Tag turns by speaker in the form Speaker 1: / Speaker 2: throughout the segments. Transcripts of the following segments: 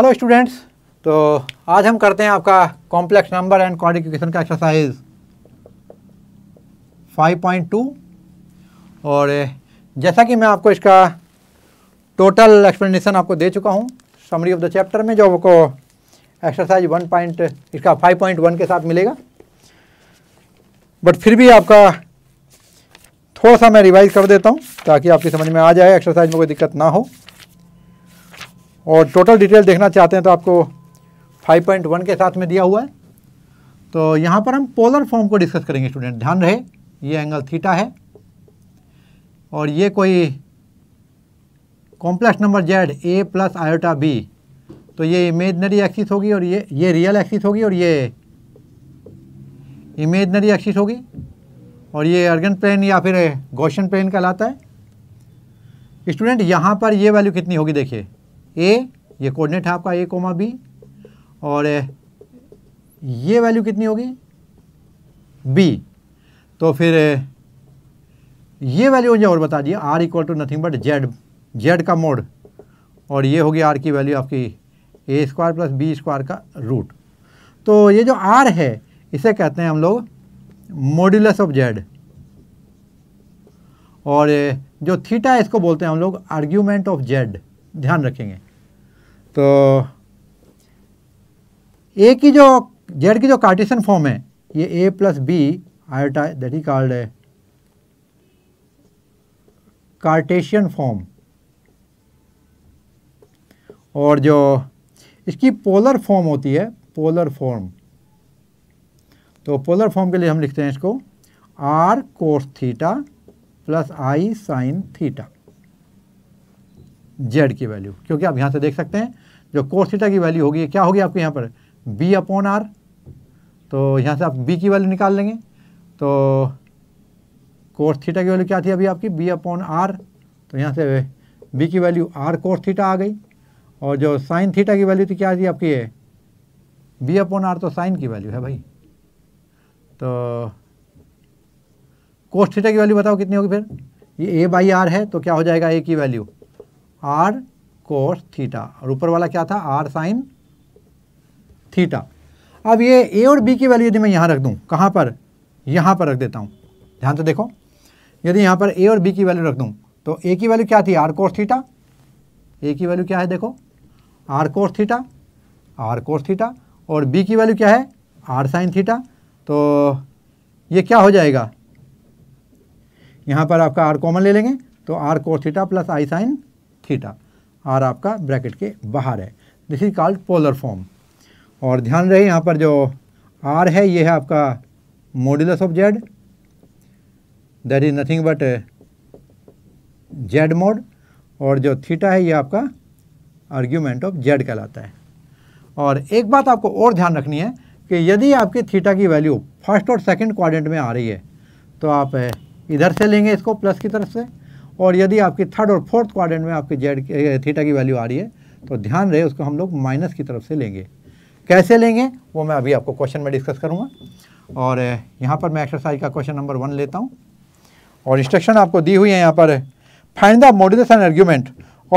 Speaker 1: hello students तो आज हम करते हैं आपका कॉम्प्लेक्स नंबर एंड क्वाड्रिक का एक्सरसाइज 5.2 और eh, जैसा कि मैं आपको इसका टोटल एक्सप्लेनेशन आपको दे चुका हूं समरी ऑफ द चैप्टर में जो आपको एक्सरसाइज 1 पॉइंट इसका 5.1 के साथ मिलेगा बट फिर भी आपका थोड़ा सा मैं रिवाइज कर देता हूं ताकि आपकी समझ में आ जाए एक्सरसाइज में कोई दिक्कत ना हो और टोटल डिटेल देखना चाहते हैं तो आपको 5.1 के साथ में दिया हुआ है तो यहाँ पर हम पोलर फॉर्म को डिस्कस करेंगे स्टूडेंट ध्यान रहे ये एंगल थीटा है और ये कोई complex number Z A plus iota B तो ये इमेजनरी एक्सिस होगी और ये ये रियल एक्सिस होगी और ये इमेजनरी एक्सिस होगी और ये अर्गन प्लेन या फिर गोशन प्लेन कहलाता है स्टूडेंट यहाँ पर ये वैल्यू कितनी होगी देखिए ए ये कोऑर्डिनेट है आपका ए कोमा बी और ये वैल्यू कितनी होगी बी तो फिर ये वैल्यू मुझे और बता दिए R equal to nothing but Z Z का मोड और ये होगी आर की वैल्यू आपकी A square plus B square का रूट तो ये जो आर है इसे कहते हैं हम लोग मोडुलस ऑफ जेड और जो थीटा है इसको बोलते हैं हम लोग आर्ग्यूमेंट ऑफ जेड ध्यान रखेंगे तो ए की जो जेड की जो कार्टेशन फॉर्म है ये A plus B iota that ही कॉल्ड है कार्टेशियन फॉर्म और जो इसकी पोलर फॉर्म होती है पोलर फॉर्म तो पोलर फॉर्म के लिए हम लिखते हैं इसको आर कोस थीटा प्लस आई साइन थीटा जेड की वैल्यू क्योंकि आप यहाँ से देख सकते हैं जो कोर्स थीटा की वैल्यू होगी क्या होगी आपके यहाँ पर बी अपॉन आर तो यहाँ से आप बी की वैल्यू निकाल लेंगे तो कोर्स थीटा की वैल्यू क्या थी अभी आपकी बी अपॉन आर तो यहाँ से बी की वैल्यू आर कोर्स थीटा आ गई और जो साइन थीटा की वैल्यू थी क्या थी आपकी ये बी अपॉन आर तो साइन की वैल्यू है भाई तो कोर्स थीटा की वैल्यू बताओ कितनी होगी फिर ये ए बाई आर है तो क्या हो जाएगा ए की वैल्यू आर कोस थीटा और ऊपर वाला क्या था आर साइन थीटा अब ये ए और बी की वैल्यू यदि मैं यहाँ रख दूँ कहाँ पर यहाँ पर रख देता हूँ ध्यान से देखो यदि यहाँ पर ए और बी की वैल्यू रख दूँ तो ए की वैल्यू क्या थी आर कोस थीटा ए की वैल्यू क्या है देखो R cos theta R cos theta और बी की वैल्यू क्या है आर साइन थीटा तो ये क्या हो जाएगा यहाँ पर आपका आर कॉमन ले लेंगे तो आर कोस थीटा प्लस आई साइन थीटा आर आपका ब्रैकेट के बाहर है this is called polar form और ध्यान रहे यहाँ पर जो आर है ये है आपका modulus of Z that is nothing but Z mod और जो थीटा है ये आपका आर्ग्यूमेंट ऑफ जेड कहलाता है और एक बात आपको और ध्यान रखनी है कि यदि आपके थीटा की वैल्यू फर्स्ट और सेकंड क्वाड्रेंट में आ रही है तो आप uh, इधर से लेंगे इसको प्लस की तरफ से और यदि आपकी थर्ड और फोर्थ क्वाड्रेंट में आपके जेड थीटा की वैल्यू आ रही है तो ध्यान रहे उसको हम लोग माइनस की तरफ से लेंगे कैसे लेंगे वो मैं अभी आपको क्वेश्चन में डिस्कस करूँगा और यहाँ पर मैं एक्सरसाइज का क्वेश्चन नंबर वन लेता हूँ और इंस्ट्रक्शन आपको दी हुई है यहाँ पर find the modulus and argument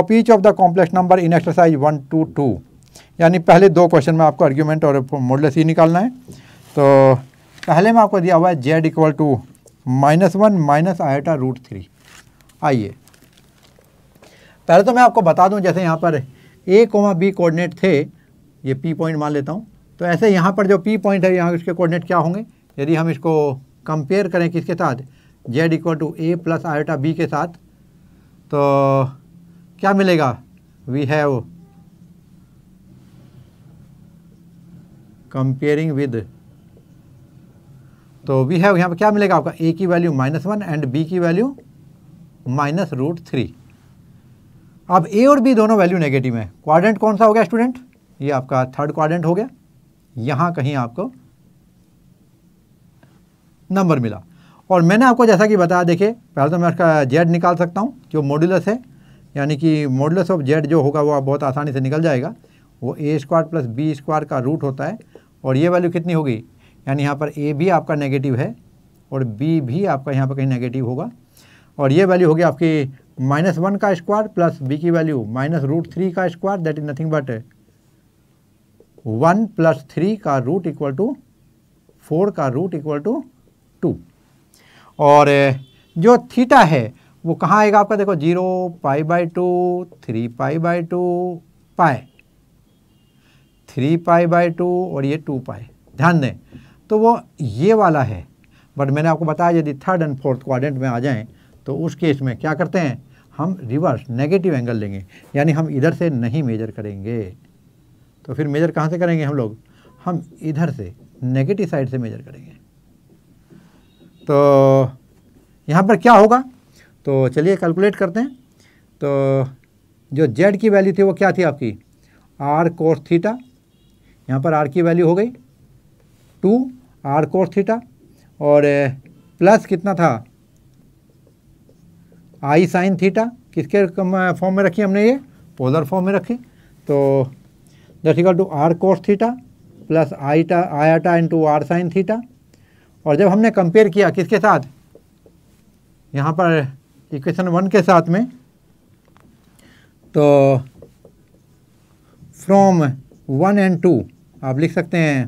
Speaker 1: of each of the complex number in exercise one two two यानी पहले दो क्वेश्चन में आपको आर्ग्यूमेंट और मोडलेस ही निकालना है तो पहले में आपको दिया हुआ है Z equal to minus one minus iota root three आइए पहले तो मैं आपको बता दूं जैसे यहाँ पर ए कोमा बी कोऑर्डिनेट थे ये पी पॉइंट मान लेता हूँ तो ऐसे यहाँ पर जो पी पॉइंट है यहाँ इसके कोऑर्डिनेट क्या होंगे यदि हम इसको कंपेयर करें किसके साथ Z equal to A plus iota B के साथ तो क्या मिलेगा वी हैव कंपेयरिंग विद तो वी हैव यहाँ पर क्या मिलेगा आपका ए की value minus one and B की वैल्यू माइनस रूट थ्री अब ए और बी दोनों वैल्यू नेगेटिव है क्वाड्रेंट कौन सा हो गया स्टूडेंट ये आपका थर्ड क्वाड्रेंट हो गया यहाँ कहीं आपको नंबर मिला और मैंने आपको जैसा कि बताया देखिए पहले तो मैं उसका जेड निकाल सकता हूँ जो मॉड्यूलस है यानी कि मॉडुलस ऑफ जेड जो होगा वो आप बहुत आसानी से निकल जाएगा वो A square plus B square का रूट होता है और ये वैल्यू कितनी होगी यानी यहाँ पर ए भी आपका नेगेटिव है और बी भी आपका यहाँ पर कहीं नेगेटिव होगा और ये वैल्यू होगी आपकी माइनस वन का स्क्वायर प्लस बी की वैल्यू माइनस रूट थ्री का square that is nothing but one plus three का रूट इक्वल टू फोर का रूट इक्वल टू टू और eh, जो थीटा है वो कहाँ आएगा आपका देखो zero pi by two three pi by two pi three pi by two और ये टू पाए ध्यान दें तो वो ये वाला है बट मैंने आपको बताया यदि थर्ड एंड फोर्थ क्वाड्रेंट में आ जाएं तो उस केस में क्या करते हैं हम रिवर्स नेगेटिव एंगल लेंगे यानी हम इधर से नहीं मेजर करेंगे तो फिर मेजर कहाँ से करेंगे हम लोग हम इधर से नेगेटिव साइड से मेजर करेंगे तो यहाँ पर क्या होगा तो चलिए कैलकुलेट करते हैं तो जो जेड की वैल्यू थी वो क्या थी आपकी आर कोर्स थीटा यहाँ पर आर की वैल्यू हो गई टू आर कोर्स थीटा और प्लस eh, कितना था आई साइन थीटा किसके फॉर्म में रखी हमने ये पोलर फॉर्म में रखी तो this equal to R cos theta plus I टा आई आटा इंटू आर साइन थीटा और जब हमने कंपेयर किया किसके साथ यहाँ पर इक्वेशन वन के साथ में तो फ्रॉम वन एंड टू आप लिख सकते हैं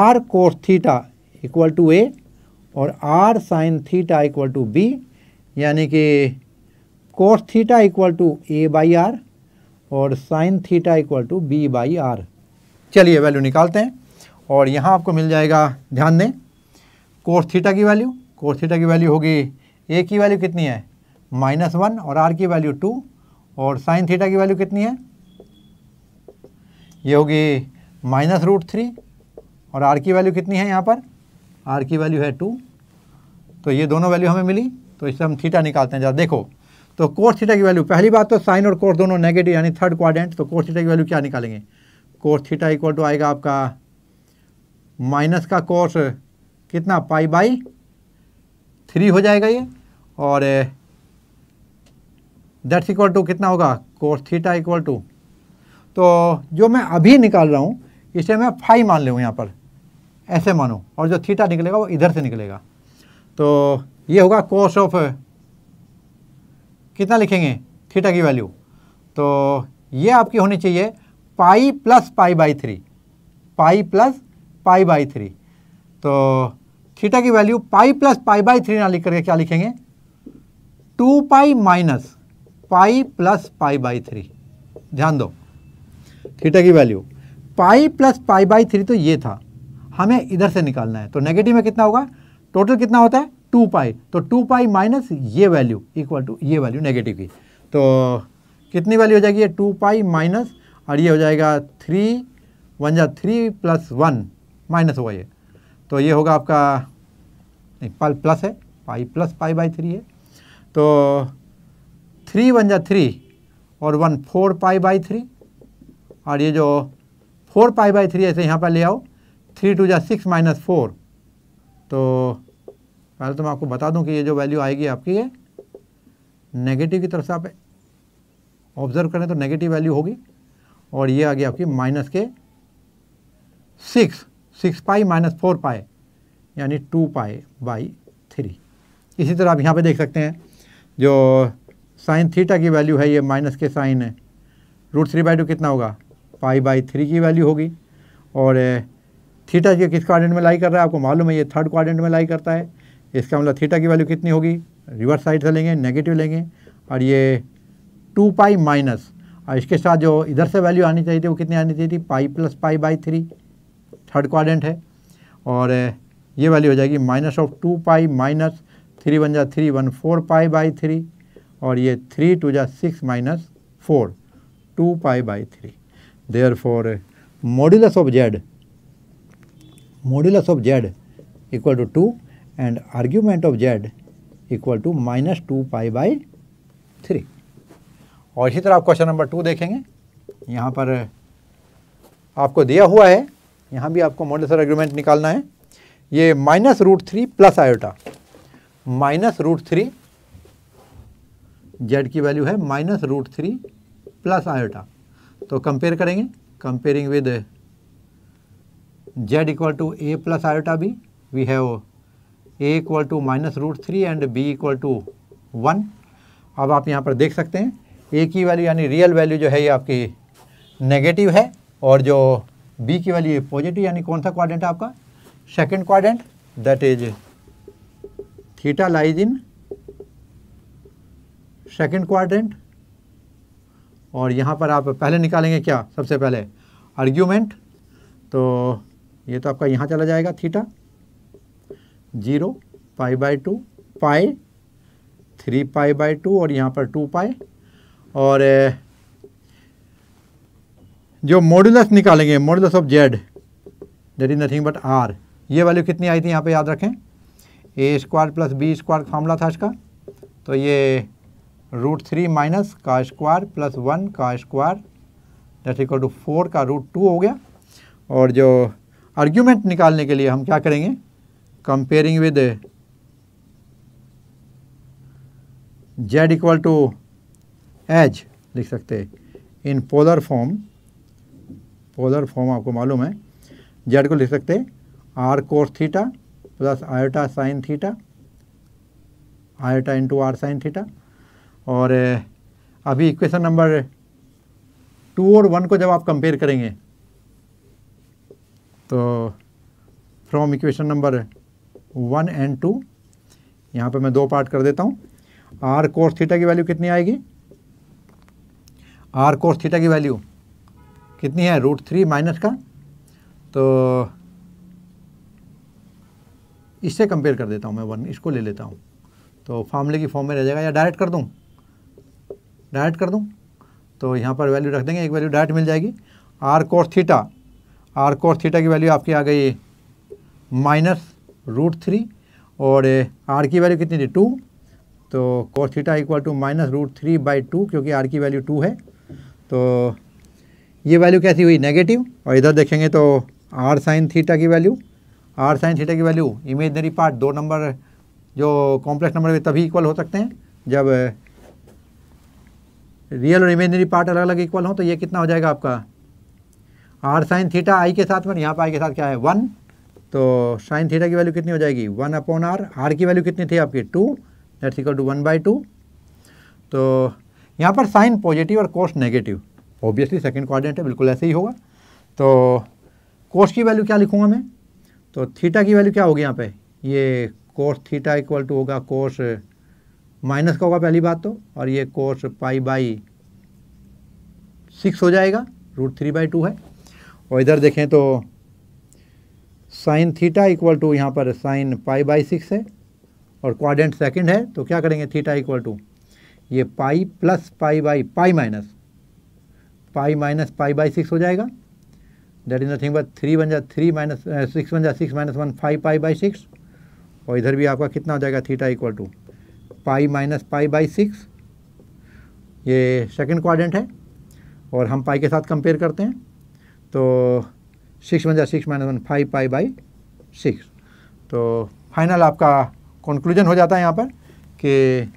Speaker 1: R cos theta equal to A और R sine theta equal to B यानी कि cos theta equal to A by R और sine theta equal to B by R चलिए वैल्यू निकालते हैं और यहाँ आपको मिल जाएगा ध्यान दें कोर्स थीटा की वैल्यू कोर्स थीटा की वैल्यू होगी ए की वैल्यू कितनी है माइनस वन और आर की वैल्यू टू और साइन थीटा की वैल्यू कितनी है ये होगी माइनस रूट थ्री और आर की वैल्यू कितनी है यहाँ पर आर की वैल्यू है टू तो ये दोनों वैल्यू हमें मिली तो इससे हम थीटा निकालते हैं जरा देखो तो कोर्स थीटा की वैल्यू पहली बात तो साइन और कोर्स दोनों नेगेटिव यानी थर्ड क्वाड्रेंट तो कोर्स थीटा की वैल्यू क्या निकालेंगे कोर्स थीटा इक्वल टू आएगा आपका माइनस का कोर्स कितना पाई बाई थ्री हो जाएगा ये और दैट्स इक्वल टू कितना होगा कोर्स थीटा इक्वल टू तो जो मैं अभी निकाल रहा हूँ इसे मैं फाई मान लूँ यहाँ पर ऐसे मानो और जो थीटा निकलेगा वो इधर से निकलेगा तो ये होगा कॉस ऑफ कितना लिखेंगे थीटा की वैल्यू तो ये आपकी होनी चाहिए pi plus pi by three pi plus pi by three तो थीटा की value pi plus pi by three ना लिख करके क्या लिखेंगे two pi minus pi plus pi by three ध्यान दो थीटा की value pi plus pi by three तो ये था हमें इधर से निकालना है तो नेगेटिव में कितना होगा टोटल कितना होता है टू पाई तो टू पाई माइनस ये वैल्यू इक्वल टू ये वैल्यू नेगेटिव की तो कितनी वैल्यू हो जाएगी ये टू पाई माइनस और ये हो जाएगा थ्री वन जा थ्री प्लस वन माइनस होगा ये तो ये होगा आपका नहीं पाल प्लस है pi plus pi by three है तो थ्री वन जा थ्री और one four pi by three और ये जो फोर पाई बाई थ्री ऐसे यहाँ पर ले आओ थ्री टू जा सिक्स माइनस फोर तो पहले तो मैं आपको बता दूं कि ये जो वैल्यू आएगी आपकी ये नेगेटिव की तरफ से आप ऑब्जर्व करें तो नेगेटिव वैल्यू होगी और ये आ गई आपकी माइनस के six six pi minus four pi यानी टू पाए बाई थ्री इसी तरह आप यहाँ पे देख सकते हैं जो साइन थीटा की वैल्यू है ये माइनस के साइन है रूट थ्री बाई टू कितना होगा पाई बाई थ्री की वैल्यू होगी और थीटा eh, जो किस क्वाड्रेंट में लाई कर रहा है आपको मालूम है ये थर्ड क्वाड्रेंट में लाई करता है इसका मतलब थीटा की वैल्यू कितनी होगी रिवर्स साइड से लेंगे नेगेटिव लेंगे और ये टू पाई माइनस और इसके साथ जो इधर से वैल्यू आनी चाहिए थी वो कितनी आनी चाहिए थी pi plus pi by three third quadrant है और ये वैल्यू हो जाएगी minus of two pi minus three one जा three one four pi by three और ये थ्री टू जा six minus four two pi by three there for modulus of z modulus of z equal to two and argument of z equal to minus two pi by three और इसी तरह आप question number two देखेंगे यहाँ पर आपको दिया हुआ है यहाँ भी आपको मॉडल एग्रीमेंट निकालना है ये minus root three plus iota minus root three z की वैल्यू है minus root three plus iota तो कंपेयर करेंगे comparing with z equal to A plus iota b we have a equal to minus root three and b equal to one अब आप यहाँ पर देख सकते हैं ए की वैल्यू यानी रियल वैल्यू जो है ये आपकी नेगेटिव है और जो बी की वैल्यू पॉजिटिव यानी कौन सा क्वाड्रेंट है आपका second quadrant that is theta lies in second quadrant और यहाँ पर आप पहले निकालेंगे क्या सबसे पहले आर्ग्यूमेंट तो ये तो आपका यहाँ चला जाएगा theta zero pi by two pi three pi by two और यहाँ पर टू पाई और जो मॉडुलस निकालेंगे modulus of z that is nothing but r ये वैल्यू कितनी आई थी यहाँ पे याद रखें a square plus B square formula था इसका तो ये रूट थ्री माइनस का स्क्वायर प्लस वन का square that equal to four का रूट टू हो गया और जो आर्ग्यूमेंट निकालने के लिए हम क्या करेंगे comparing with uh, z equal to h लिख सकते हैं in polar form polar form आपको मालूम है जेड को लिख सकते हैं r cos theta plus iota sine theta iota into r sine theta और uh, अभी इक्वेशन नंबर टू और वन को जब आप कंपेयर करेंगे तो from equation number one and two यहाँ पे मैं दो पार्ट कर देता हूँ आर कोर्स थीटा की वैल्यू कितनी आएगी आर कोर्स थीटा की वैल्यू कितनी है रूट थ्री माइनस का तो इससे कंपेयर कर देता हूँ मैं वन इसको ले लेता हूँ तो फॉर्मूले की फॉर्म में रह जाएगा या डायरेक्ट कर दूँ डायरेक्ट कर दूँ तो यहाँ पर वैल्यू रख देंगे एक वैल्यू डायरेक्ट मिल जाएगी r cos theta r cos theta की वैल्यू आपकी आ गई माइनस रूट थ्री और आर eh, की वैल्यू कितनी थी टू तो cos theta equal to minus root three by two क्योंकि आर की वैल्यू टू है तो ये वैल्यू कैसी हुई नेगेटिव और इधर देखेंगे तो आर साइन थीटा की वैल्यू आर साइन थीटा की वैल्यू इमेजनरी पार्ट दो नंबर जो कॉम्प्लेक्स नंबर में तभी इक्वल हो सकते हैं जब रियल eh, और इमेजनरी पार्ट अलग अलग इक्वल हो तो ये कितना हो जाएगा आपका आर साइन थीटा आई के साथ में यहाँ पर आई के साथ क्या है वन तो साइन थीटा की वैल्यू कितनी हो जाएगी वन अपॉन आर आर की वैल्यू कितनी थी आपकी two that's equal to one by two तो यहाँ पर साइन पॉजिटिव और cos negative obviously second quadrant है बिल्कुल ऐसे ही होगा तो कोस की वैल्यू क्या लिखूँगा मैं तो थीटा की वैल्यू क्या होगी यहाँ पे ये कोस थीटा इक्वल टू होगा कोस माइनस का होगा पहली बात तो और ये कोस पाई बाई सिक्स हो जाएगा रूट थ्री बाई टू है और इधर देखें तो साइन थीटा इक्वल टू यहाँ पर साइन पाई बाई सिक्स है और क्वाड्रेंट सेकंड है तो क्या करेंगे थीटा इक्वल टू ये pi plus pi by pi minus pi minus pi by six हो जाएगा that is nothing but three बन जा थ्री माइनस सिक्स बन जा six minus one five pi by six और इधर भी आपका कितना हो जाएगा theta equal to pi minus pi by six ये सेकेंड क्वाड्रेंट है और हम पाई के साथ कंपेयर करते हैं तो सिक्स वन जा six minus one five pi by six तो फाइनल आपका कंक्लूजन हो जाता है यहाँ पर कि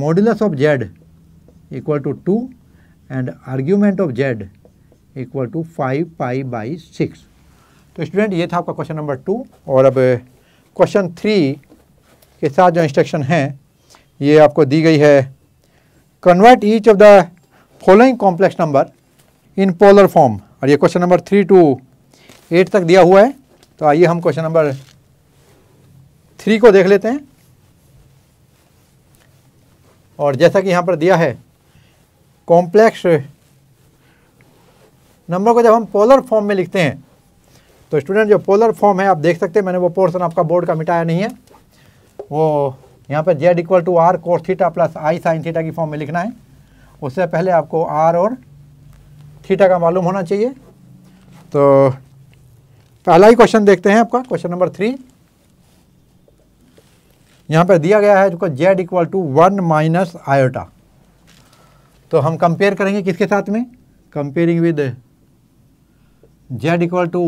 Speaker 1: modulus of z equal to two and argument of z equal to five pi by six तो स्टूडेंट ये था आपका क्वेश्चन नंबर टू और अब क्वेश्चन थ्री के साथ जो इंस्ट्रक्शन है ये आपको दी गई है convert each of the following complex number in polar form और ये question number three to eight तक दिया हुआ है तो आइए हम क्वेश्चन नंबर थ्री को देख लेते हैं और जैसा कि यहाँ पर दिया है कॉम्प्लेक्स नंबर को जब हम पोलर फॉर्म में लिखते हैं तो स्टूडेंट जो पोलर फॉर्म है आप देख सकते हैं मैंने वो पोर्सन आपका बोर्ड का मिटाया नहीं है वो यहाँ पर z equal to r cos theta plus I sine theta की फॉर्म में लिखना है उससे पहले आपको आर और थीटा का मालूम होना चाहिए तो पहला ही क्वेश्चन देखते हैं आपका क्वेश्चन नंबर थ्री यहाँ पर दिया गया है जो z equal to one minus iota तो हम कंपेयर करेंगे किसके साथ में comparing with z equal to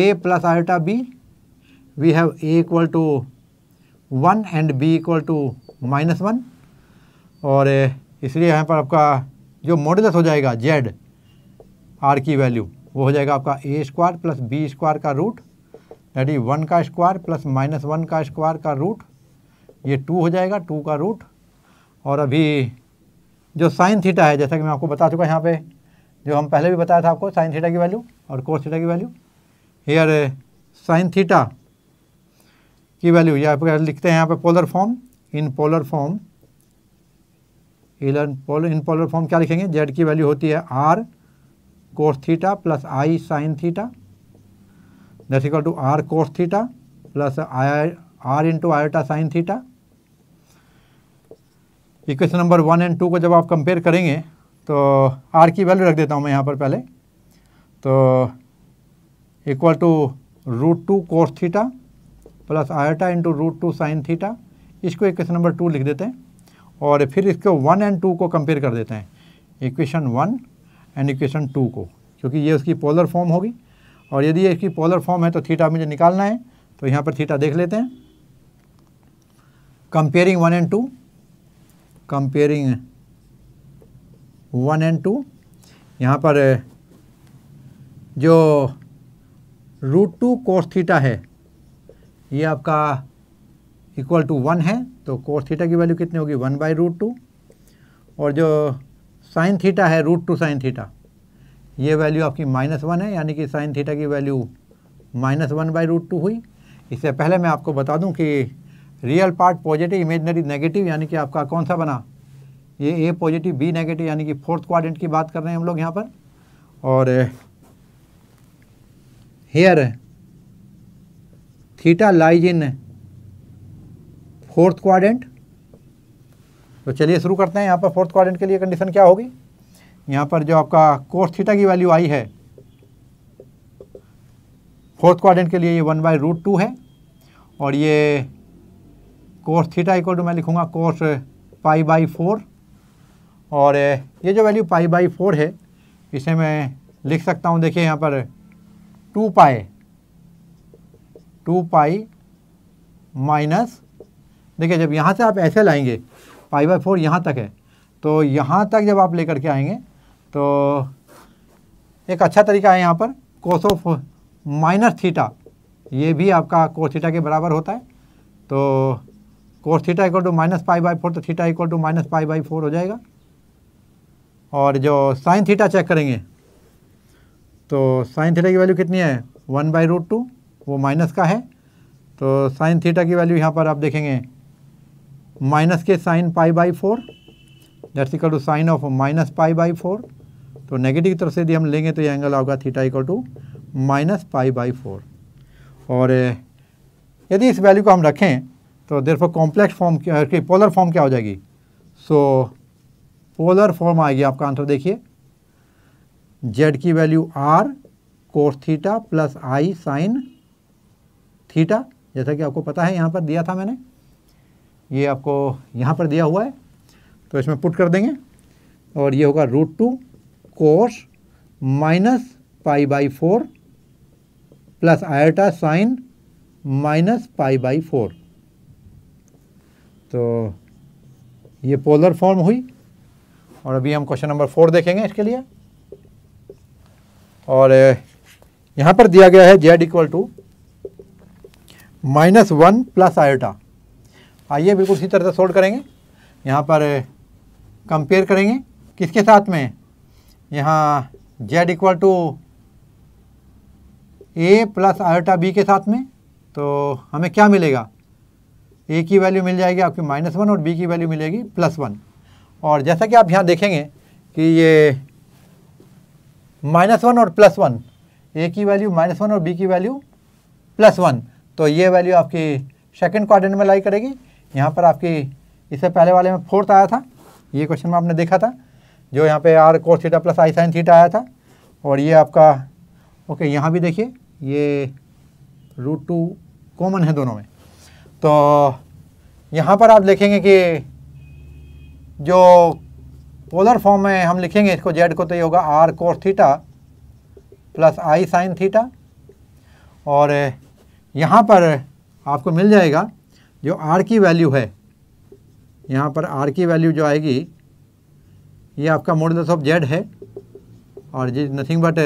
Speaker 1: A plus iota b we have a equal to one and b equal to minus one और इसलिए यहाँ पर आपका जो मॉडलस हो जाएगा जेड आर की वैल्यू वो हो जाएगा आपका ए स्क्वायर प्लस बी स्क्वायर का रूट यानी वन का स्क्वायर प्लस माइनस वन का स्क्वायर का रूट ये टू हो जाएगा टू का रूट और अभी जो साइन थीटा है जैसा कि मैं आपको बता चुका यहाँ पे जो हम पहले भी बताया था आपको साइन थीटा की वैल्यू और कोस थीटा की वैल्यू हेयर साइन थीटा की वैल्यू या फिर लिखते हैं यहाँ पे polar form in polar form इलर पोलर इन पोलर फॉर्म क्या लिखेंगे जेड की वैल्यू होती है r cos theta plus I sine theta that equal to are cos theta plus i r into iota sine theta equation number one and two को जब आप compare करेंगे तो आर की वैल्यू रख देता हूँ मैं यहाँ पर पहले तो equal to root two cos theta plus iota into root two sine theta इसको इक्वेशन नंबर टू लिख देते हैं और फिर इसको वन एंड टू को कंपेयर कर देते हैं equation one and equation two को क्योंकि ये उसकी पोलर फॉर्म होगी और यदि ये इसकी पोलर फॉर्म है तो थीटा मुझे निकालना है तो यहाँ पर थीटा देख लेते हैं comparing one and two comparing one and two यहाँ पर जो रूट टू कोर्स थीटा है ये आपका इक्वल टू वन है तो कोर्स थीटा की वैल्यू कितनी होगी वन बाई रूट टू और जो साइन थीटा है रूट टू साइन थीटा ये वैल्यू आपकी माइनस वन है यानी कि साइन थीटा की value minus one by root two हुई इससे पहले मैं आपको बता दूं कि real part positive imaginary negative यानी कि आपका कौन सा बना ये ए पॉजिटिव बी नेगेटिव यानी कि फोर्थ क्वाड्रेंट की बात कर रहे हैं हम लोग यहाँ पर और here theta lies in fourth quadrant तो चलिए शुरू करते हैं यहाँ पर फोर्थ क्वाड्रेंट के लिए कंडीशन क्या होगी यहाँ पर जो आपका कोर्स थीटा की वैल्यू आई है फोर्थ क्वाड्रेंट के लिए ये वन बाई रूट टू है और ये कोर्स थीटा इक्वल टू मैं लिखूँगा कोर्स पाई बाई फोर और ये जो वैल्यू पाई बाई फोर है इसे मैं लिख सकता हूँ देखिए यहाँ पर टू पाए टू पाई माइनस देखिए जब यहाँ से आप ऐसे लाएंगे पाई बाई फोर यहाँ तक है तो यहाँ तक जब आप लेकर के आएंगे तो एक अच्छा तरीका है यहाँ पर कोस ऑफ माइनस थीटा ये भी आपका कोस थीटा के बराबर होता है तो cos theta equal to minus pi by four तो theta equal to minus pi by four हो जाएगा और जो साइन थीटा चेक करेंगे तो साइन थीटा की वैल्यू कितनी है वन बाई रूट टू वो माइनस का है तो साइन थीटा की वैल्यू यहाँ पर आप देखेंगे माइनस के sine pi by four that's equal to sine of minus pi by four तो नेगेटिव की तरफ से यदि हम लेंगे तो ये एंगल होगा theta equal to minus pi by four और यदि इस वैल्यू को हम रखें तो देर फॉर कॉम्प्लेक्स फॉर्म की पोलर फॉर्म क्या हो जाएगी सो पोलर फॉर्म आएगी आपका आंसर देखिए जेड की value are cos theta plus I sine theta जैसा कि आपको पता है यहाँ पर दिया था मैंने ये आपको यहाँ पर दिया हुआ है तो इसमें पुट कर देंगे और ये होगा root two cos minus pi by four plus iota sine minus pi by four तो ये पोलर फॉर्म हुई और अभी हम क्वेश्चन नंबर फोर देखेंगे इसके लिए और यहाँ पर दिया गया है Z equal to minus one plus iota आइए बिल्कुल इसी तरह से सोल्ड करेंगे यहाँ पर कंपेयर करेंगे किसके साथ में यहाँ z equal to A plus iota B के साथ में तो हमें क्या मिलेगा ए की वैल्यू मिल जाएगी आपकी माइनस वन और बी की वैल्यू मिलेगी प्लस वन और जैसा कि आप यहाँ देखेंगे कि ये माइनस वन और प्लस वन ए की वैल्यू माइनस वन और बी की वैल्यू प्लस वन तो ये वैल्यू आपकी सेकेंड क्वाड्रेंट में लाई करेगी यहाँ पर आपकी इससे पहले वाले में फोर्थ आया था ये क्वेश्चन में आपने देखा था जो यहाँ पे आर कोर्स थीटा प्लस आई साइन थीटा आया था और ये आपका ओके यहाँ भी देखिए ये रूट टू कॉमन है दोनों में तो यहाँ पर आप लिखेंगे कि जो पोलर फॉर्म में हम लिखेंगे इसको जेड को तो ये होगा आर कोर्स थीटा प्लस आई साइन थीटा और यहाँ पर आपको मिल जाएगा जो आर की वैल्यू है यहाँ पर आर की वैल्यू जो आएगी ये आपका मॉडल्स ऑफ जेड है और जी nothing but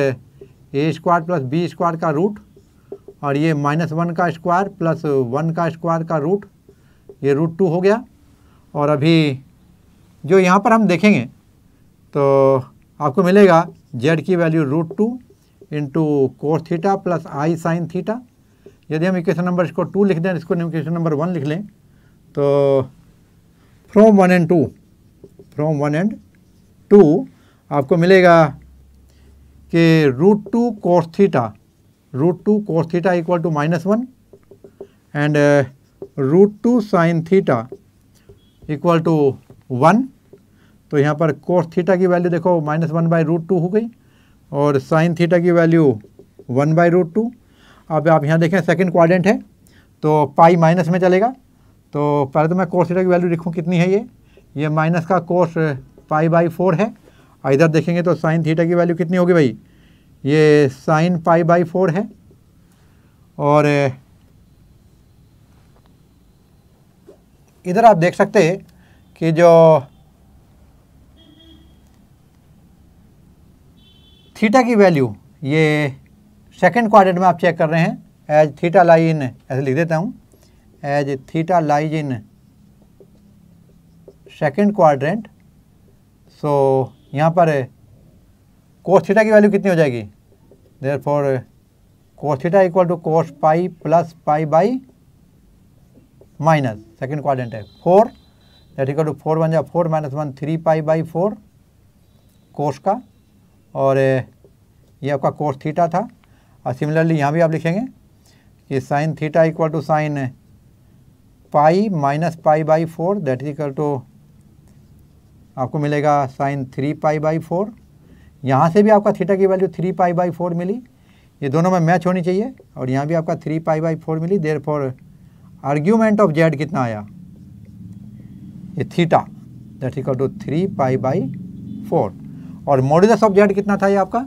Speaker 1: a square plus B square का रूट और ये माइनस वन का स्क्वायर प्लस वन का स्क्वायर का रूट ये रूट टू हो गया और अभी जो यहाँ पर हम देखेंगे तो आपको मिलेगा जेड की value root two into cos theta plus आई साइन थीटा यदि हम इक्वेशन नंबर इसको टू लिख दें इसको इक्वेशन नंबर वन लिख लें तो from one and two from one and two आपको मिलेगा कि root two cos theta root two cos theta equal to minus one and root two sine theta equal to one तो यहाँ पर cos theta की वैल्यू देखो minus one by root two हो गई और साइन थीटा की value one by root two अब आप यहाँ देखें सेकेंड क्वाड्रेंट है तो पाई माइनस में चलेगा तो पहले तो मैं कोर्स थीटा की वैल्यू लिखूँ कितनी है ये ये माइनस का कोर्स पाई बाई फोर है इधर देखेंगे तो साइन थीटा की वैल्यू कितनी होगी भाई ये साइन पाई बाई फोर है और इधर आप देख सकते हैं कि जो थीटा की वैल्यू ये सेकेंड क्वाड्रेंट में आप चेक कर रहे हैं एज थीटा लाई इन ऐसे लिख देता हूँ as theta lies in second quadrant so यहाँ पर कोस थीटा की वैल्यू कितनी हो जाएगी there for cos theta equal to cos pi plus pi by minus second quadrant है four that equal to four one या four minus one three pi by four cos का और ये आपका कोस थीटा था और सिमिलरली यहाँ भी आप लिखेंगे कि sine theta equal to sine pi minus pi by four that is equal to आपको मिलेगा sine three pi by four यहाँ से भी आपका थीटा की value three pi by four मिली ये दोनों में मैच होनी चाहिए और यहाँ भी आपका थ्री पाई बाई फोर मिली therefore argument of z कितना आया ये theta that equal to three pi by four और मॉड्यूलस ऑफ जेड कितना था ये आपका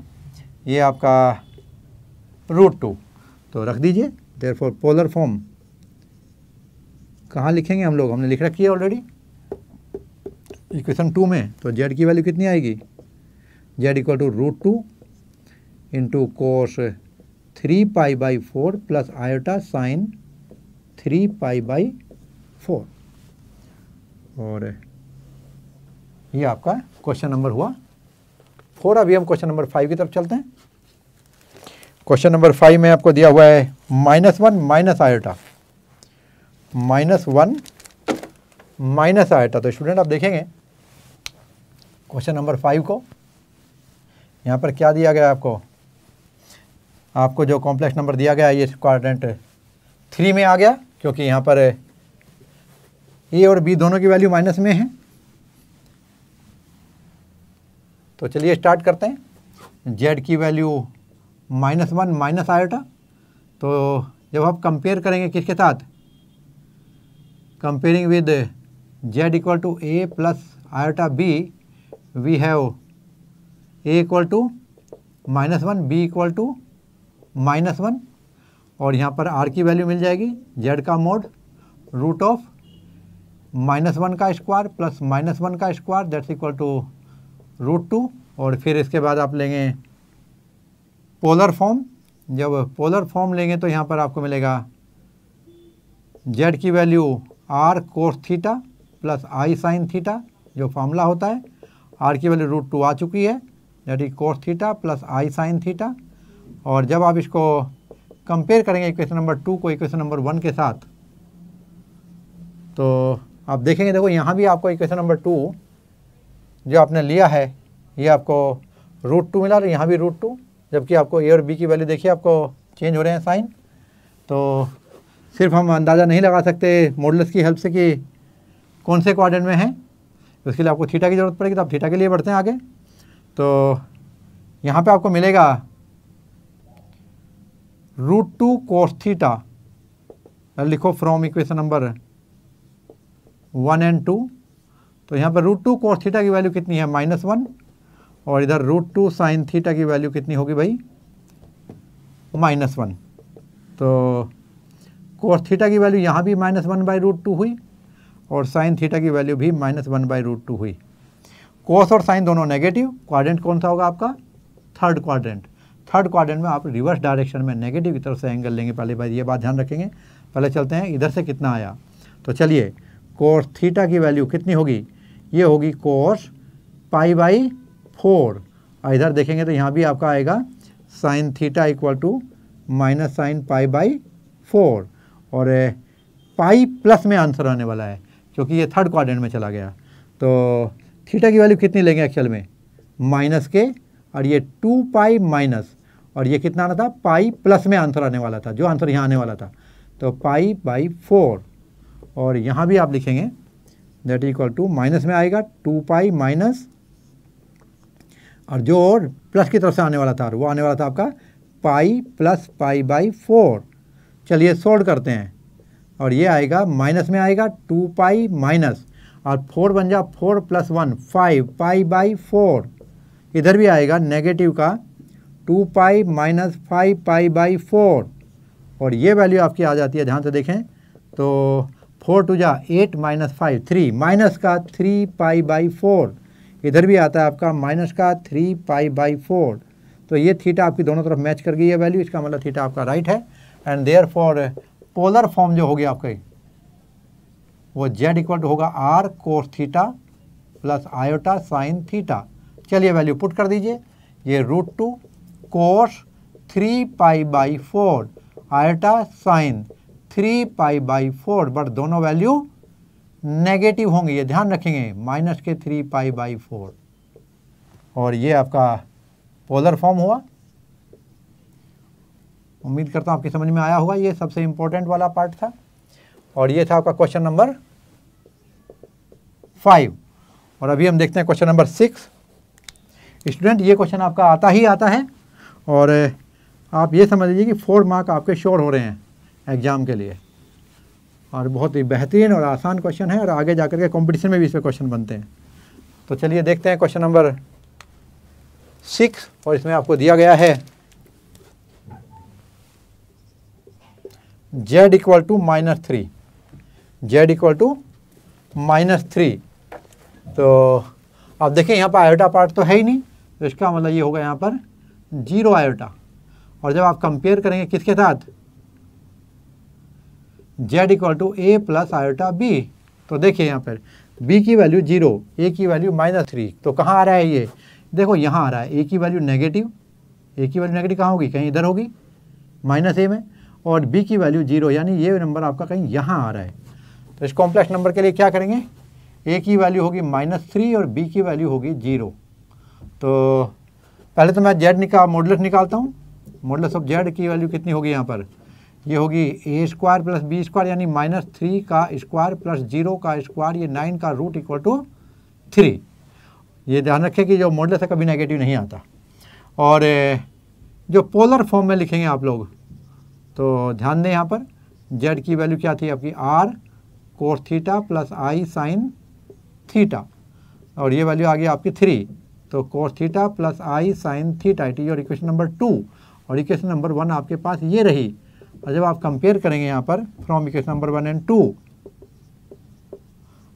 Speaker 1: ये आपका रूट टू तो रख दीजिए देर फॉर पोलर फॉर्म कहाँ लिखेंगे हम लोग हमने लिख रखी है ऑलरेडी इक्वेशन टू में तो जेड की वैल्यू कितनी आएगी z equal to root two into cos three pi by four plus iota sine three pi by four और ये आपका क्वेश्चन नंबर हुआ फोर अभी हम क्वेश्चन नंबर फाइव की तरफ चलते हैं क्वेश्चन नंबर फाइव में आपको दिया हुआ है minus one minus iota minus one minus iota तो स्टूडेंट आप देखेंगे क्वेश्चन नंबर फाइव को यहाँ पर क्या दिया गया आपको आपको जो कॉम्प्लेक्स नंबर दिया गया ये क्वारेंट थ्री में आ गया क्योंकि यहाँ पर ए और बी दोनों की वैल्यू माइनस में है तो चलिए स्टार्ट करते हैं जेड की value minus one minus iota तो जब आप कंपेयर करेंगे किसके साथ comparing with z equal to A plus iota b we have a equal to minus one b equal to minus one और यहाँ पर आर की वैल्यू मिल जाएगी जेड का mod root of minus one का स्क्वायर प्लस माइनस वन का square that's equal to root two और फिर इसके बाद आप लेंगे पोलर फॉर्म जब पोलर फॉर्म लेंगे तो यहाँ पर आपको मिलेगा जेड की value are cos theta plus I sine theta जो फार्मूला होता है आर की वैल्यू रूट टू आ चुकी है जेड की कोर्स थीटा प्लस आई साइन थीटा और जब आप इसको कंपेयर करेंगे इक्वेशन नंबर टू को इक्वेशन नंबर वन के साथ तो आप देखेंगे देखो यहाँ भी आपको इक्वेशन नंबर टू जो आपने लिया है ये आपको रूट टू मिला और यहाँ भी रूट टू जबकि आपको ए और बी की वैल्यू देखिए आपको चेंज हो रहे हैं साइन तो सिर्फ हम अंदाज़ा नहीं लगा सकते मॉडल्स की हेल्प से कि कौन से क्वाड्रेंट में हैं उसके लिए आपको थीटा की ज़रूरत पड़ेगी तो आप थीटा के लिए बढ़ते हैं आगे तो यहाँ पे आपको मिलेगा रूट टू कोस थीटा लिखो from equation number one and two तो यहाँ पर रूट टू कोस थीटा की वैल्यू कितनी है माइनस वन और इधर रूट टू साइन थीटा की वैल्यू कितनी होगी भाई माइनस वन तो कोर्स थीटा की वैल्यू यहाँ भी minus one by root two हुई और साइन थीटा की वैल्यू भी minus one by root two हुई कोर्स और साइन दोनों नेगेटिव क्वाड्रेंट कौन सा होगा आपका थर्ड क्वाड्रेंट थर्ड क्वाड्रेंट में आप रिवर्स डायरेक्शन में नेगेटिव की तरफ से एंगल लेंगे पहले बार ये बात ध्यान रखेंगे पहले चलते हैं इधर से कितना आया तो चलिए कोर्स थीटा की वैल्यू कितनी होगी ये होगी कोर्स पाई बाई फोर और इधर देखेंगे तो यहाँ भी आपका आएगा sine theta equal to minus sine pi by four और पाई प्लस में आंसर आने वाला है क्योंकि ये थर्ड क्वाड्रेंट में चला गया तो थीटा की वैल्यू कितनी लेंगे एक्चुअल में माइनस के और ये टू पाई माइनस और ये कितना आना था पाई प्लस में आंसर आने वाला था जो आंसर यहाँ आने वाला था तो पाई बाई फोर और यहाँ भी आप लिखेंगे दैट इक्वल टू माइनस में आएगा टू पाई माइनस और जो और प्लस की तरफ से आने वाला था वो आने वाला था आपका pi plus pi by four चलिए सोल्व करते हैं और ये आएगा माइनस में आएगा टू पाई माइनस और फोर बन जा four plus one five pi by four इधर भी आएगा नेगेटिव का two pi minus five pi by four और ये वैल्यू आपकी आ जाती है ध्यान से देखें तो फोर टू जा eight minus five three minus का थ्री पाई बाई फोर इधर भी आता है आपका माइनस का थ्री पाई बाई फोर तो ये थीटा आपकी दोनों तरफ मैच कर गई है वैल्यू इसका मतलब थीटा आपका राइट है and therefore polar form जो होगी आपके वो जेड इक्वल टू होगा r cos theta plus iota sine theta चलिए वैल्यू पुट कर दीजिए ये root two cos three pi by four iota sine three pi by four but दोनों वैल्यू नेगेटिव होंगे ये ध्यान रखेंगे माइनस के थ्री पाई बाई फोर और ये आपका पोलर फॉर्म हुआ उम्मीद करता हूँ आपकी समझ में आया होगा ये सबसे इम्पोर्टेंट वाला पार्ट था और ये था आपका क्वेश्चन नंबर फाइव और अभी हम देखते हैं क्वेश्चन नंबर सिक्स स्टूडेंट ये क्वेश्चन आपका आता ही आता है और आप ये समझ लीजिए कि फोर मार्क आपके श्योर हो रहे हैं एग्ज़ाम के लिए और बहुत ही बेहतरीन और आसान क्वेश्चन है और आगे जा के कॉम्पिटिशन में भी इस पर क्वेश्चन बनते हैं तो चलिए देखते हैं क्वेश्चन नंबर सिक्स और इसमें आपको दिया गया है Z equal to minus three z equal to minus three तो अब देखें यहाँ पर आयोटा पार्ट तो है ही नहीं तो इसका मतलब ये होगा यहाँ पर जीरो आयोटा और जब आप कंपेयर करेंगे किसके साथ Z equal to A plus iota B तो देखिए यहाँ पर बी की वैल्यू जीरो ए की वैल्यू माइनस थ्री तो कहाँ आ रहा है ये देखो यहाँ आ रहा है ए की वैल्यू नेगेटिव ए की वैल्यू नेगेटिव कहाँ होगी कहीं इधर होगी माइनस ए में और बी की वैल्यू जीरो यानी ये नंबर आपका कहीं यहाँ आ रहा है तो इस कॉम्प्लेक्स नंबर के लिए क्या करेंगे ए की वैल्यू होगी माइनस थ्री और बी की वैल्यू होगी जीरो तो पहले तो मैं जेड निकाल मॉडलस निकालता हूँ मॉडलस ऑफ जेड की वैल्यू कितनी होगी यहाँ पर ये होगी a square plus B square यानी माइनस थ्री का स्क्वायर प्लस जीरो का स्क्वायर ये नाइन का रूट इक्वल टू थ्री ये ध्यान रखें कि जो मॉडल है कभी नेगेटिव नहीं आता और जो पोलर फॉर्म में लिखेंगे आप लोग तो ध्यान दें यहाँ पर जेड की वैल्यू क्या थी आपकी आर कोस थीटा प्लस आई साइन थीटा और ये वैल्यू आ गई आपकी थ्री तो cos theta plus I sine theta it your equation number two और इक्वेशन नंबर वन आपके पास ये रही और जब आप कंपेयर करेंगे यहाँ पर from equation number one and two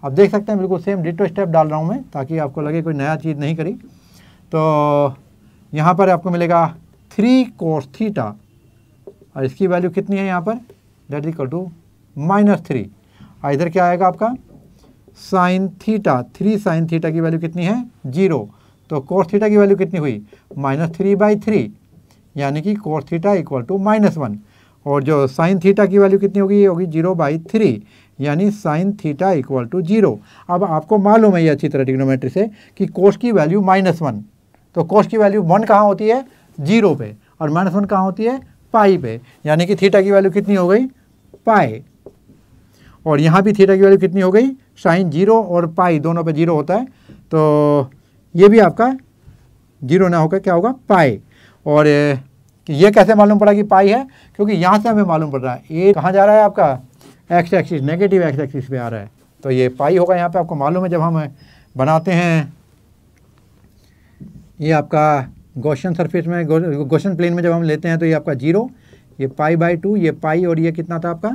Speaker 1: आप देख सकते हैं बिल्कुल सेम डिटो स्टेप डाल रहा हूँ मैं ताकि आपको लगे कोई नया चीज़ नहीं करी तो यहाँ पर आपको मिलेगा थ्री कोर्स थीटा और इसकी वैल्यू कितनी है यहाँ पर that equal to minus three और इधर क्या आएगा आपका sine theta three sine theta की वैल्यू कितनी है जीरो तो कोर्स थीटा की वैल्यू कितनी हुई माइनस थ्री बाई थ्री यानी कि cos theta equal to minus one और जो साइन थीटा की वैल्यू कितनी होगी ये होगी जीरो बाई थ्री यानी sine theta equal to zero अब आपको मालूम है ये अच्छी तरह टिग्नोमेट्री से कि कोश की वैल्यू माइनस वन तो कोश की वैल्यू वन कहाँ होती है जीरो पे और माइनस वन कहाँ होती है पाई पे यानी कि थीटा की वैल्यू कितनी हो गई पाई और यहाँ भी थीटा की वैल्यू कितनी हो गई साइन जीरो और पाई दोनों पर जीरो होता है तो ये भी आपका जीरो ना होकर क्या होगा पाई और कि ये कैसे मालूम पड़ा कि पाई है क्योंकि यहाँ से हमें मालूम पड़ रहा है ये कहाँ जा रहा है आपका x axis negative x axis पे आ रहा है तो ये पाई होगा यहाँ पे आपको मालूम है जब हम बनाते हैं ये आपका गोशन सरफेस में गोशन प्लेन में जब हम लेते हैं तो ये आपका जीरो ये पाई बाई टू ये पाई और ये कितना था आपका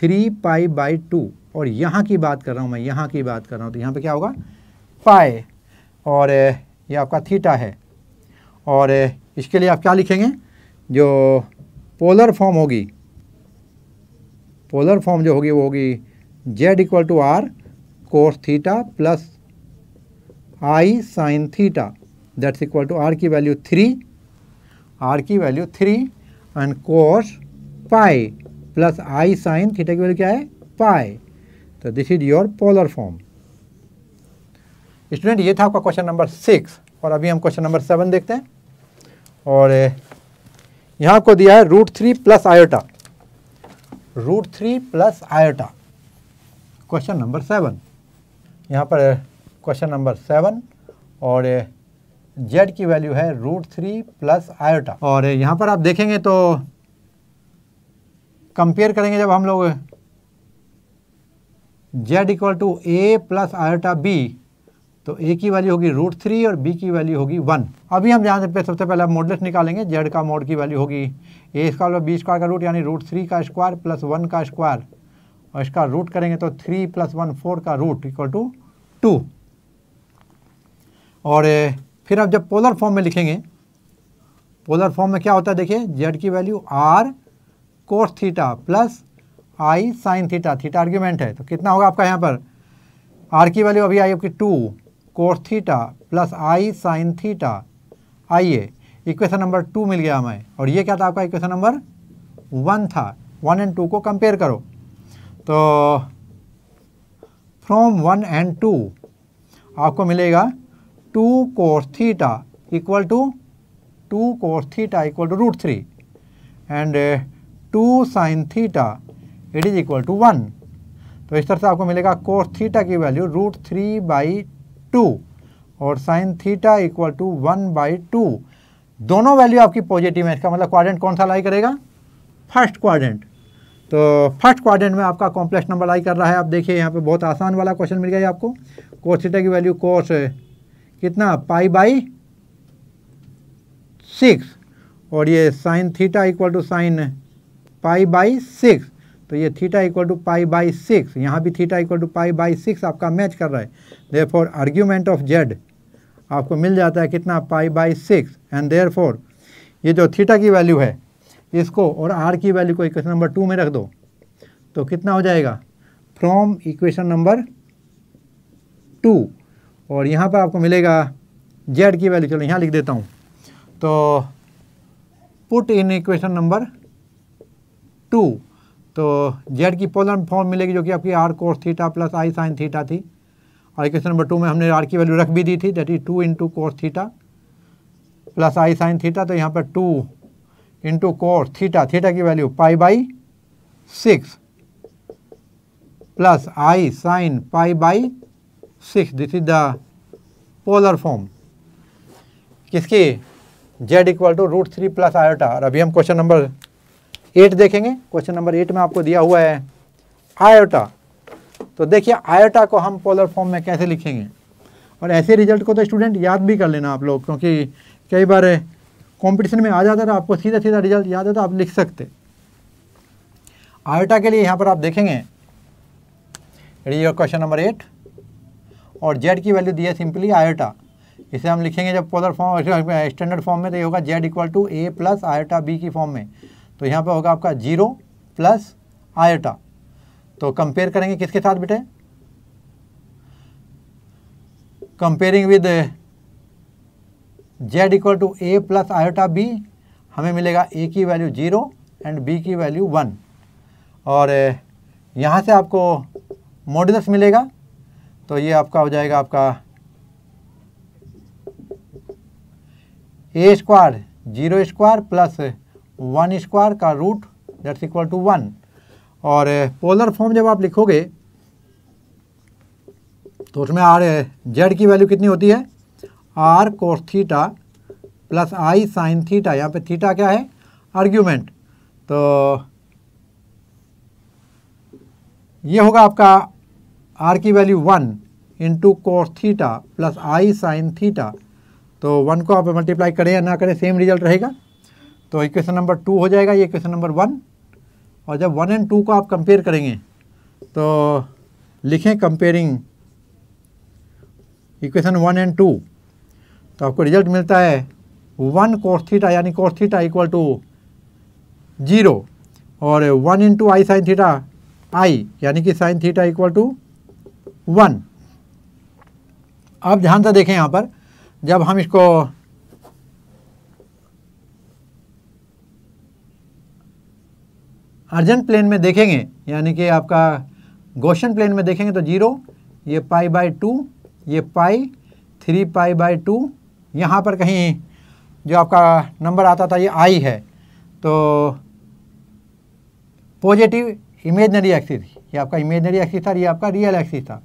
Speaker 1: थ्री पाई बाई टू और यहाँ की बात कर रहा हूँ मैं यहाँ की बात कर रहा हूँ तो यहाँ पे क्या होगा पाए और ये आपका थीटा है और इसके लिए आप क्या लिखेंगे जो पोलर फॉर्म होगी पोलर फॉर्म जो होगी वो होगी z equal to are cos theta plus I sine theta that's equal to r की वैल्यू थ्री आर की value three and cos pi plus I sine theta की वैल्यू क्या है पाई तो this is your polar form student ये था आपका question number six और अभी हम क्वेश्चन नंबर सेवन देखते हैं और यहाँ आपको दिया है root three plus iota root three plus iota question number seven यहाँ पर क्वेश्चन नंबर सेवन और जेड की वैल्यू है रूट थ्री प्लस आयोटा और यहाँ पर आप देखेंगे तो कंपेयर करेंगे जब हम लोग z equal to A plus iota B तो ए की वैल्यू होगी रूट थ्री और बी की वैल्यू होगी वन अभी हम यहाँ पे सबसे पहले मॉडलेस निकालेंगे जेड का मोड की वैल्यू होगी ए स्क्वायर और बी स्क्वायर का रूट यानी रूट थ्री का स्क्वायर प्लस वन का स्क्वायर और इसका रूट करेंगे तो थ्री प्लस वन फोर का रूट इक्वल टू टू और फिर आप जब पोलर फॉर्म में लिखेंगे पोलर फॉर्म में क्या होता है देखिए जेड की value r cos theta plus आई साइन थीटा थीटा आर्ग्यूमेंट है तो कितना होगा आपका यहाँ पर आर की वैल्यू अभी आई आपकी टू कोर्थीटा थीटा प्लस आई साइन थीटा आइए इक्वेशन नंबर टू मिल गया हमें और ये क्या था आपका इक्वेशन नंबर वन था वन एंड टू को कंपेयर करो तो फ्रॉम वन एंड टू आपको मिलेगा two cos theta equal to two cos theta equal to root three and two sine theta it is equal to one तो इस तरह से आपको मिलेगा कोर्स थीटा की value root three by two और sine theta equal to one by two दोनों value आपकी पॉजिटिव है इसका मतलब क्वाड्रेंट कौन सा लाई करेगा फर्स्ट क्वाड्रेंट तो फर्स्ट क्वाड्रेंट में आपका कॉम्प्लेक्स नंबर लाई कर रहा है आप देखिए यहाँ पे बहुत आसान वाला क्वेश्चन मिल गया आपको कोर्स थीटा की वैल्यू कोर्स कितना पाई बाई सिक्स और ये sine theta equal to sine pi by six तो ये theta equal to pi by six यहाँ भी theta equal to pi by six आपका मैच कर रहा है therefore argument of z आपको मिल जाता है कितना pi by six and therefore ये जो थीटा की वैल्यू है इसको और आर की वैल्यू को इक्वेशन नंबर टू में रख दो तो कितना हो जाएगा फ्रॉम इक्वेशन नंबर टू और यहाँ पर आपको मिलेगा जेड की वैल्यू चलो यहाँ लिख देता हूँ तो put in equation number two तो जेड की पोलर फॉर्म मिलेगी जो कि आपकी आर कोर्स थीटा प्लस आई साइन थीटा थी और इक्वेशन नंबर टू में हमने आर की वैल्यू रख भी दी थी that is two into cos theta plus I sine theta तो यहाँ पर two into cos theta theta की value pi by six plus I sine pi by six this is the polar form किसकी z equal to root three plus iota और अभी हम question number eight देखेंगे question number eight में आपको दिया हुआ है आयोटा तो देखिए आयोटा को हम पोलर फॉर्म में कैसे लिखेंगे और ऐसे रिजल्ट को तो स्टूडेंट याद भी कर लेना आप लोग क्योंकि कई बार कंपटीशन में आ जाता था आपको सीधा सीधा रिजल्ट याद है तो आप लिख सकते आयोटा के लिए यहाँ पर आप देखेंगे क्वेश्चन नंबर एट और जेड की वैल्यू दी है सिंपली आयोटा इसे हम लिखेंगे जब पोलर फॉर्म स्टैंडर्ड फॉर्म में तो ये होगा z equal to A plus iota b की फॉर्म में तो यहाँ पर होगा आपका जीरो प्लस आयोटा तो कंपेयर करेंगे किसके साथ बेटे comparing with z equal to A plus iota b हमें मिलेगा ए की वैल्यू जीरो एंड बी की वैल्यू वन और यहाँ से आपको मॉडुलस मिलेगा तो ये आपका हो जाएगा आपका ए square zero square plus one square का root that's equal to one और पोलर eh, फॉर्म जब आप लिखोगे तो उसमें आर जेड eh, की वैल्यू कितनी होती है आर कोस थीटा प्लस आई साइन थीटा यहाँ पे थीटा क्या है आर्ग्यूमेंट तो ये होगा आपका आर की value one into cos theta plus आई साइन थीटा तो वन को आप मल्टीप्लाई करें या ना करें सेम रिजल्ट रहेगा तो इक्वेशन नंबर टू हो जाएगा ये इक्वेशन नंबर वन और जब वन एंड टू को आप कंपेयर करेंगे तो लिखें comparing equation one and two तो आपको रिजल्ट मिलता है वन कोर्थीटा यानी कोर्थीटा इक्वल टू जीरो और one into I sine theta I यानी कि sine theta equal to one अब ध्यान से देखें यहाँ पर जब हम इसको अर्जेंट प्लेन में देखेंगे यानी कि आपका गोशन प्लेन में देखेंगे तो जीरो ये पाई बाई टू ये pi three pi by two यहाँ पर कहीं जो आपका नंबर आता था ये आई है तो पॉजिटिव इमेजनरी एक्सिस ये आपका इमेजनरी एक्सिस था ये आपका रियल एक्सिस था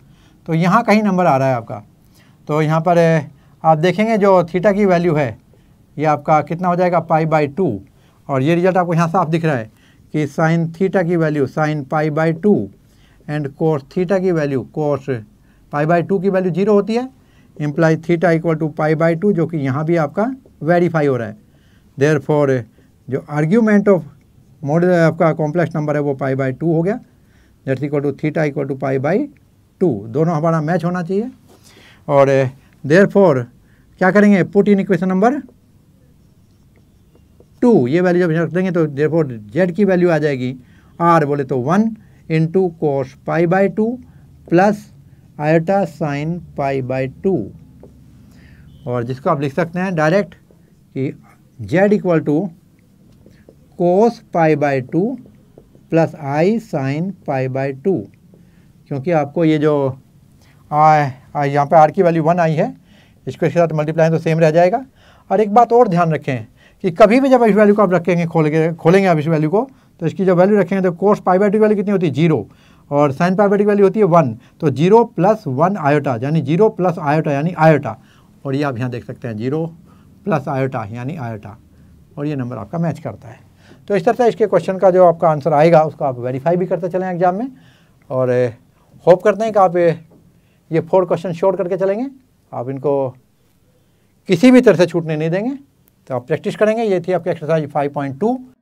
Speaker 1: तो यहाँ कहीं नंबर आ रहा है आपका तो यहाँ पर आप देखेंगे जो थीटा की वैल्यू है ये आपका कितना हो जाएगा पाई बाई टू और ये रिजल्ट आपको यहाँ साफ दिख रहा है कि साइन थीटा की value sine pi by two and cos theta की value cos pi by two की वैल्यू जीरो होती है imply theta equal to pi by two जो कि यहाँ भी आपका वेरीफाई हो रहा है देयर फॉर जो आर्ग्यूमेंट ऑफ मॉडल आपका कॉम्प्लेक्स नंबर है वो पाई बाई टू हो गया that's equal to theta equal to pi by two दोनों हमारा मैच होना चाहिए और देयर फॉर क्या करेंगे put in equation number two ये वैल्यू जब रख देंगे तो देखो जेड की वैल्यू आ जाएगी आर बोले तो one into cos pi by two plus iota sine pi by two और जिसको आप लिख सकते हैं डायरेक्ट कि Z equal to cos pi by two plus I sine pi by two क्योंकि आपको ये जो यहाँ पे आर की वैल्यू वन आई है इसको इसके साथ मल्टीप्लाई तो सेम रह जाएगा और एक बात और ध्यान रखें कि कभी भी जब इस वैल्यू को आप रखेंगे खोलेंगे खोलेंगे आप इस वैल्यू को तो इसकी जब वैल्यू रखेंगे तो कोर्स पाइबेटिक वैल्यू कितनी होती है जीरो और साइन पाइबेटिक वैल्यू होती है वन तो जीरो प्लस वन आयोटा यानी जीरो प्लस आयोटा यानी आयोटा और ये आप यहाँ देख सकते हैं जीरो प्लस आयोटा यानी आयोटा और ये नंबर आपका मैच करता है तो इस तरह से इसके क्वेश्चन का जो आपका आंसर आएगा उसको आप वेरीफाई भी करते चलें एग्जाम में और होप करते हैं कि आप ये फोर क्वेश्चन शोर करके चलेंगे आप इनको किसी भी तरह से छूटने नहीं देंगे तो आप प्रैक्टिस करेंगे ये थी आपकी एक्सरसाइज 5.2